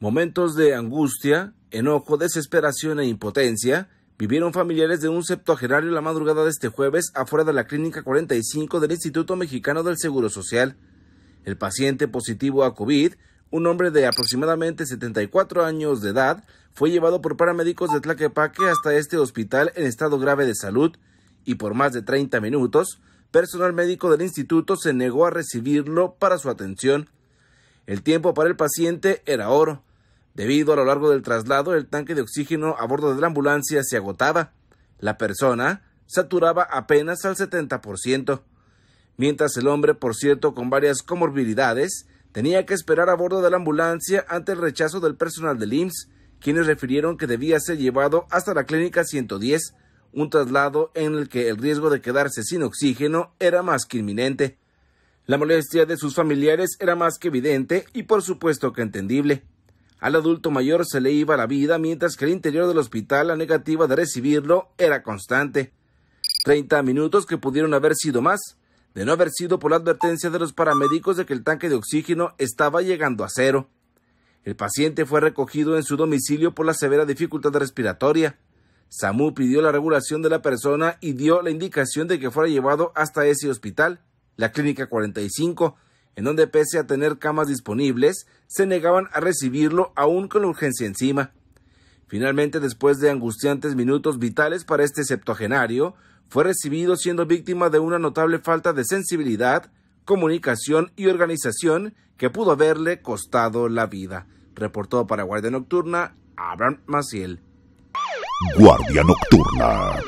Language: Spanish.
Momentos de angustia, enojo, desesperación e impotencia vivieron familiares de un septuagenario la madrugada de este jueves afuera de la clínica 45 del Instituto Mexicano del Seguro Social. El paciente positivo a COVID, un hombre de aproximadamente 74 años de edad, fue llevado por paramédicos de Tlaquepaque hasta este hospital en estado grave de salud y por más de 30 minutos, personal médico del instituto se negó a recibirlo para su atención. El tiempo para el paciente era oro, Debido a lo largo del traslado, el tanque de oxígeno a bordo de la ambulancia se agotaba. La persona saturaba apenas al 70%, mientras el hombre, por cierto, con varias comorbilidades, tenía que esperar a bordo de la ambulancia ante el rechazo del personal del IMSS, quienes refirieron que debía ser llevado hasta la clínica 110, un traslado en el que el riesgo de quedarse sin oxígeno era más que inminente. La molestia de sus familiares era más que evidente y por supuesto que entendible. Al adulto mayor se le iba la vida, mientras que el interior del hospital la negativa de recibirlo era constante. Treinta minutos que pudieron haber sido más, de no haber sido por la advertencia de los paramédicos de que el tanque de oxígeno estaba llegando a cero. El paciente fue recogido en su domicilio por la severa dificultad respiratoria. SAMU pidió la regulación de la persona y dio la indicación de que fuera llevado hasta ese hospital, la Clínica 45, en donde pese a tener camas disponibles, se negaban a recibirlo aún con urgencia encima. Finalmente, después de angustiantes minutos vitales para este septuagenario, fue recibido siendo víctima de una notable falta de sensibilidad, comunicación y organización que pudo haberle costado la vida, reportó para Guardia Nocturna Abraham Maciel. Guardia Nocturna.